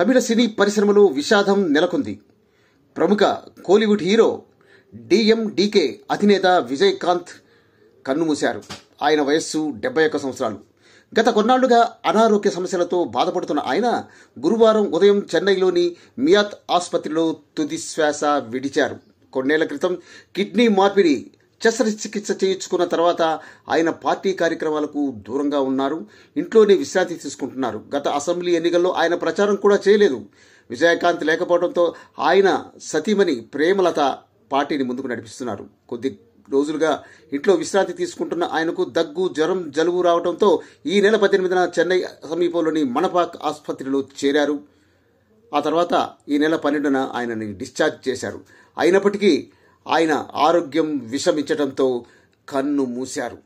తమిళ సినీ పరిశ్రమలో విషాదం నెలకొంది ప్రముఖ కోలీవుడ్ హీరో డిఎండికే అధినేత విజయకాంత్ కన్నుమూశారు ఆయన వయస్సు డెబ్బై ఒక్క సంవత్సరాలు గత కొన్నాళ్లుగా అనారోగ్య సమస్యలతో బాధపడుతున్న ఆయన గురువారం ఉదయం చెన్నైలోని మియాత్ ఆసుపత్రిలో తుదిశ్వాస విడిచారు కొన్నేళ్ల క్రితం కిడ్నీ మార్పిడి శస్త్రచికిత్స చేయించుకున్న తర్వాత ఆయన పార్టీ కార్యక్రమాలకు దూరంగా ఉన్నారు ఇంట్లోనే విశ్రాంతి తీసుకుంటున్నారు గత అసెంబ్లీ ఎన్నికల్లో ఆయన ప్రచారం కూడా చేయలేదు విజయకాంత్ లేకపోవడంతో ఆయన సతీమణి ప్రేమలత పార్టీని ముందుకు నడిపిస్తున్నారు కొద్ది రోజులుగా ఇంట్లో విశ్రాంతి తీసుకుంటున్న ఆయనకు దగ్గు జ్వరం జలుబు రావడంతో ఈ నెల పద్దెనిమిదిన చెన్నై సమీపంలోని మణపాక్ ఆసుపత్రిలో చేరారు ఆ తర్వాత ఈ నెల పన్నెండున ఆయనని డిశ్చార్జ్ చేశారు అయినప్పటికీ ఆయన ఆరోగ్యం విషమించడంతో కన్ను మూశారు